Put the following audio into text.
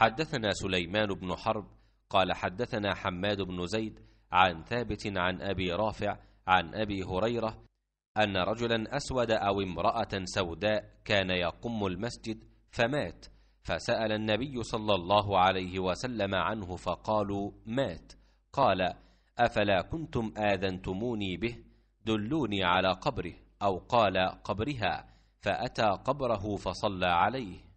حدثنا سليمان بن حرب قال حدثنا حماد بن زيد عن ثابت عن أبي رافع عن أبي هريرة أن رجلا أسود أو امرأة سوداء كان يقم المسجد فمات فسأل النبي صلى الله عليه وسلم عنه فقالوا مات قال أفلا كنتم آذنتموني به دلوني على قبره أو قال قبرها فأتى قبره فصلى عليه